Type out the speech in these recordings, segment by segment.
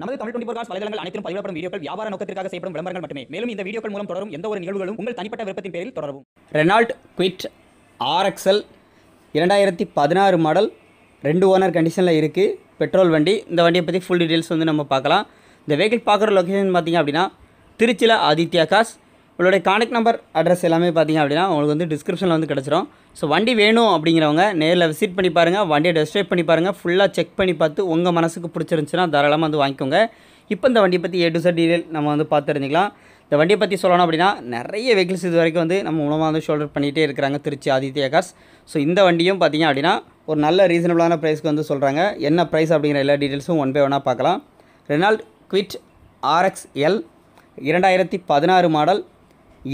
நமது Tamil twenty four வலைதளங்கள் அனைத்தும் பதிவிடப்படும் வீடியோக்கள் வியாபார நோக்கத்திற்காக செய்யப்படும் விளம்பரங்கள் மட்டுமே மேலும் இந்த வீடியோக்கள் மூலம் தொடரும் எந்த ஒரு நிகழ்வுகளும் உங்கள் தனிப்பட்ட விருப்பத்தின் பேரில் தொடரும் ரெனால்ட் குவிட் ஆர்எக்ஸ்எல் இரண்டாயிரத்தி பதினாறு மாடல் ரெண்டு ஓனர் கண்டிஷனில் இருக்குது பெட்ரோல் வண்டி இந்த வண்டியை பற்றி ஃபுல் டீட்டெயில்ஸ் வந்து நம்ம பார்க்கலாம் இந்த வெஹிக்கிள் பார்க்குற லொக்கேஷன் பார்த்திங்க அப்படின்னா திருச்சியில் ஆதித்யா காஸ் உங்களுடைய கான்டாக்ட் நம்பர் அட்ரஸ் எல்லாமே பார்த்திங்க அப்படின்னா உங்களுக்கு வந்து டிஸ்கிரிப்ஷனில் வந்து கிடச்சிரும் ஸோ வண்டி வேணும் அப்படிங்கிறவங்க நேரில் விசிட் பண்ணி பாருங்கள் வண்டியை டெஸ்ட் ட்ரைவ் பண்ணி பாருங்கள் ஃபுல்லாக செக் பண்ணி பார்த்து உங்கள் மனசுக்கு பிடிச்சிருந்துச்சுன்னா தாராளமாக வந்து வாங்கிக்கோங்க இப்போ இந்த வண்டியை பற்றி ஏ டு சார் டீடெயில் நம்ம வந்து பார்த்துருந்துக்கலாம் இந்த வண்டியை பற்றி சொல்லணும் அப்படின்னா நிறைய வெஹிக்கிள்ஸ் இது வரைக்கும் வந்து நம்ம மூலமாக வந்து ஷோல்டர் பண்ணிகிட்டே இருக்கிறாங்க திருச்சி ஆதித்யா கார்ஸ் ஸோ இந்த வண்டியும் பார்த்திங்க அப்படின்னா ஒரு நல்ல ரீசனபிளான ப்ரைஸ்க்கு வந்து சொல்கிறாங்க என்ன ப்ரைஸ் அப்படிங்கிற எல்லா டீட்டெயில்ஸும் ஒன் பை ஒன்னாக பார்க்கலாம் ரெனால்ட் குவிட் ஆர்எக்ஸ் எல் இரண்டாயிரத்தி பதினாறு மாடல்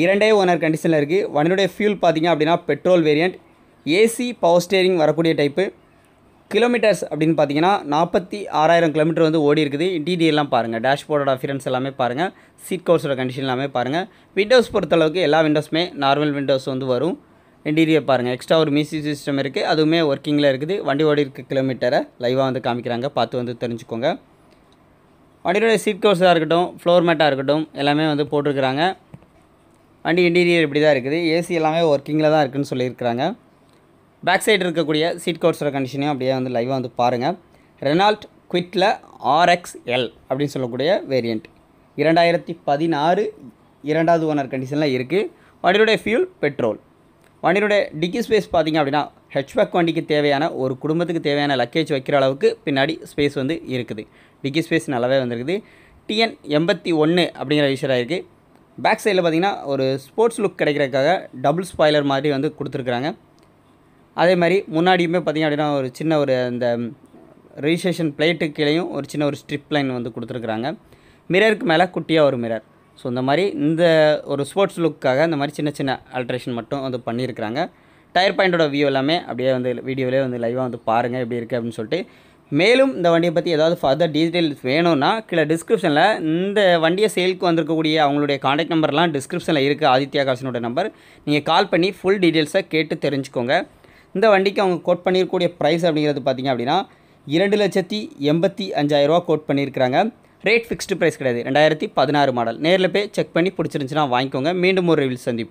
இரண்டே ஓனர் கண்டிஷனில் இருக்குது வண்டியுடைய ஃபியூல் பார்த்திங்க அப்படின்னா petrol variant AC power steering வரக்கூடிய டைப்பு கிலோமீட்டர்ஸ் அப்படின்னு பார்த்தீங்கன்னா நாற்பத்தி ஆறாயிரம் கிலோமீட்டர் வந்து ஓடி இருக்குது டீடெயிலாம் பாருங்கள் டேஷ்போர்டோட அஃபிரன்ஸ் எல்லாமே பாருங்கள் சீட் கவர்ஸோட கண்டிஷன் எல்லாமே பாருங்கள் விண்டோஸ் பொறுத்தளவுக்கு எல்லா விண்டோஸுமே நார்மல் விண்டோஸ் வந்து வரும் இன்டீரியர் பாருங்கள் எக்ஸ்ட்ரா ஒரு மியூசிக் சிஸ்டம் இருக்குது அதுவுமே ஒர்க்கிங்கில் இருக்குது வண்டி ஓடி இருக்க கிலோமீட்டரை லைவாக வந்து காமிக்கிறாங்க பார்த்து வந்து தெரிஞ்சுக்கோங்க வண்டியோடைய சீட் கோர்ஸாக இருக்கட்டும் ஃப்ளோர் மேட்டாக இருக்கட்டும் எல்லாமே வந்து போட்டிருக்கிறாங்க வண்டி இன்டீரியர் இப்படி தான் இருக்குது ஏசி எல்லாமே ஒர்க்கிங்கில் தான் இருக்குதுன்னு சொல்லியிருக்கிறாங்க பேக் சைடு இருக்கக்கூடிய சீட் கோட்ஸோட கண்டிஷனையும் அப்படியே வந்து லைவாக வந்து பாருங்கள் ரெனால்ட் குவிட்டில் ஆர்எக்ஸ் எல் அப்படின்னு சொல்லக்கூடிய வேரியண்ட் இரண்டாயிரத்தி பதினாறு இரண்டாவது ஓனர் கண்டிஷனில் இருக்குது வண்டியுடைய ஃபியூல் பெட்ரோல் வண்டியுடைய டிக்கி ஸ்பேஸ் பார்த்திங்க அப்படின்னா ஹெச்பேக் வண்டிக்கு தேவையான ஒரு குடும்பத்துக்கு தேவையான லக்கேஜ் வைக்கிற அளவுக்கு பின்னாடி ஸ்பேஸ் வந்து இருக்குது டிக்கி ஸ்பேஸ் நல்லாவே வந்துருக்குது டிஎன் எண்பத்தி ஒன்று அப்படிங்கிற விஷயம் இருக்குது பேக் சைடில் பார்த்திங்கன்னா ஒரு ஸ்போர்ட்ஸ் லுக் கிடைக்கிறதுக்காக டபுள் ஸ்பாய்லர் மாதிரி வந்து கொடுத்துருக்குறாங்க அதே மாதிரி முன்னாடியுமே பார்த்திங்க அப்படின்னா ஒரு சின்ன ஒரு அந்த ரிஜிஸ்ட்ரேஷன் பிளேட்டு கீழேயும் ஒரு சின்ன ஒரு ஸ்ட்ரிப் லைன் வந்து கொடுத்துருக்குறாங்க மிரருக்கு மேலே குட்டியாக ஒரு மிரர் ஸோ இந்த மாதிரி இந்த ஒரு ஸ்போர்ட்ஸ் லுக்காக இந்த மாதிரி சின்ன சின்ன அல்ட்ரேஷன் மட்டும் வந்து பண்ணியிருக்கிறாங்க டயர் பாயிண்டோட வியூ எல்லாமே அப்படியே வந்து வீடியோவிலே வந்து லைவாக வந்து பாருங்கள் எப்படி இருக்குது அப்படின்னு சொல்லிட்டு மேலும் இந்த வண்டியை பற்றி ஏதாவது ஃபர்தர் டீட்டெயில்ஸ் வேணும்னா கீழே டிஸ்கிரிப்ஷனில் இந்த வண்டியை சேலுக்கு வந்திருக்கக்கூடிய அவங்களுடைய காண்டாக்ட் நம்பர்லாம் டிஸ்கிரிப்ஷனில் இருக்குது ஆதித்யா காசினோட நம்பர் நீங்கள் கால் பண்ணி ஃபுல் டீட்டெயில்ஸை கேட்டு தெரிஞ்சுக்கோங்க இந்த வண்டிக்கு அவங்க கோட் பண்ணியிருக்கக்கூடிய ப்ரைஸ் அப்படிங்கிறது பார்த்திங்க அப்படின்னா இரண்டு லட்சத்தி எண்பத்தி அஞ்சாயிரரூவா கோட் பண்ணியிருக்கிறாங்க ரேட் ஃபிக்ஸ்டு ப்ரைஸ் கிடையாது ரெண்டாயிரத்தி பதினாறு மாடல் நேரில் போய் செக் பண்ணி பிடிச்சிருந்துச்சுன்னா வாங்கிக்கோங்க மீண்டும் ஒரு ரிவில் சந்திப்பு